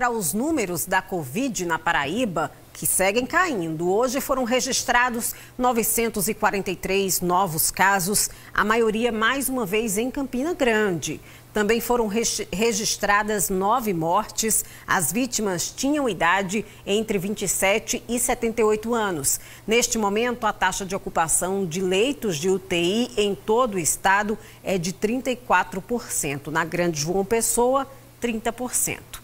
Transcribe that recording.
Para os números da Covid na Paraíba, que seguem caindo, hoje foram registrados 943 novos casos, a maioria mais uma vez em Campina Grande. Também foram registradas nove mortes. As vítimas tinham idade entre 27 e 78 anos. Neste momento, a taxa de ocupação de leitos de UTI em todo o estado é de 34%. Na Grande João Pessoa, 30%.